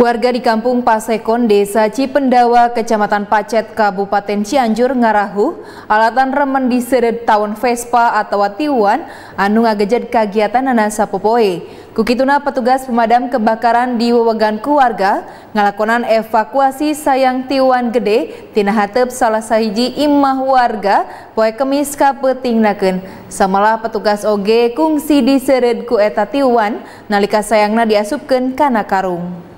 Warga di Kampung Pasekon, Desa Cipendawa, Kecamatan Pacet, Kabupaten Cianjur, Ngarahu, alatan remen di seret tahun Vespa atau Tiwan, anu ngagejat kegiatan anasa popoe. Kukituna petugas pemadam kebakaran di wewegan keluarga, ngalakonan evakuasi sayang Tiwan Gede, tina hatep salah sahiji imah warga, poe kemis kapeting naken. Samalah petugas OG kungsi di seret kueta Tiwan, nalika sayangna diasupken kana karung.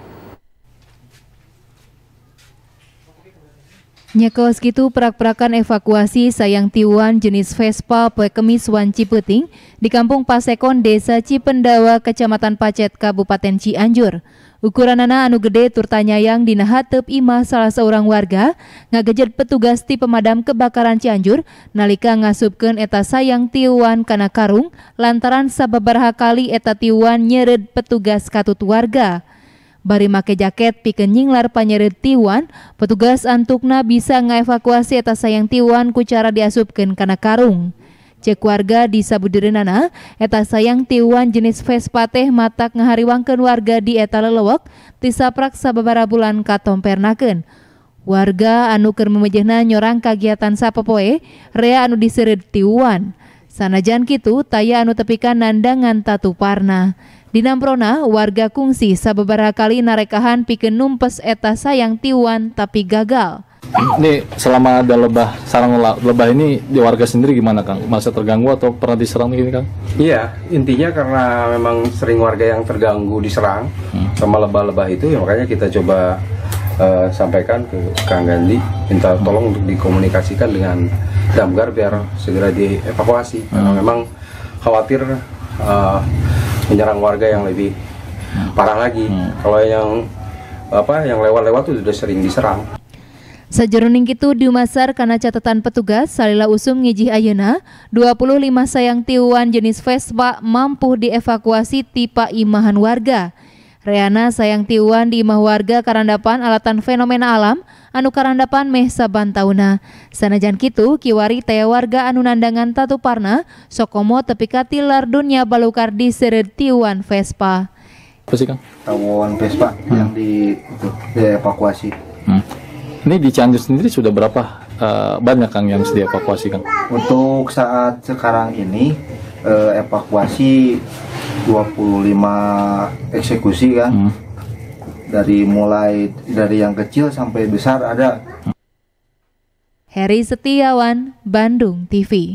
Nyekos gitu perak-perakan evakuasi sayang tiwan jenis Vespa pekemis Wan Cipeting di Kampung Pasekon Desa Cipendawa, Kecamatan Pacet, Kabupaten Cianjur. Ukuran anak anu gede turtanya yang dinahatep ima salah seorang warga ngagejet petugas di pemadam kebakaran Cianjur nalika ngasupkan eta sayang tiwan kana karung lantaran sababaraha kali eta tiwan nyeret petugas katut warga. Bari make jaket pikeun nyinglar panyerit tiwan, petugas antukna bisa ngevakuasi eta sayang tiwan ku cara diasupkeun kana karung. Cek warga di Sabuderenana, eta sayang tiwan jenis Vespa teh matak ngahariwangkeun warga di eta lelewek, tisaprak sababara bulan katompernakeun. Warga anu keur memejehna nyorang kagiatan sapopoe, rea anu disereut tiwan. Sanajan kitu, taya anu tepikan nandang parna. Di Namprona, warga kungsi sebeberapa kali narekahan pikeun numpes eta sayang tiwan tapi gagal. Ini selama ada lebah sarang lebah ini di warga sendiri gimana Kang? Masa terganggu atau pernah diserang begini Kang? Iya, intinya karena memang sering warga yang terganggu diserang hmm. sama lebah-lebah itu ya makanya kita coba uh, sampaikan ke Kang Gandhi minta tolong untuk dikomunikasikan dengan Damgar biar segera dievakuasi karena hmm. memang khawatir uh, menyerang warga yang lebih hmm. parah lagi. Hmm. Kalau yang apa yang lewat-lewat itu sudah sering diserang. Sejeruning itu diumasar karena catatan petugas Salila Usum ngijih Ayuna 25 sayang tiuan jenis Vespa mampu dievakuasi tipa imahan warga. Reana sayang tiwan di imah warga Karandapan alatan fenomena alam anu Karandapan meh saban tauna. Sanajan kitu kiwari teh warga anu nandangan Tatuparna sokomo tepika tilar dunia balukar di seret tiwan Vespa. Apa sih Kang? Tawon Vespa hmm. yang di di evakuasi. Hmm. Ini di Cianjur sendiri sudah berapa uh, banyak Kang yang evakuasi Kang? Untuk saat sekarang ini uh, evakuasi 25 eksekusi kan hmm. dari mulai dari yang kecil sampai besar ada hmm. Heri Setiawan Bandung TV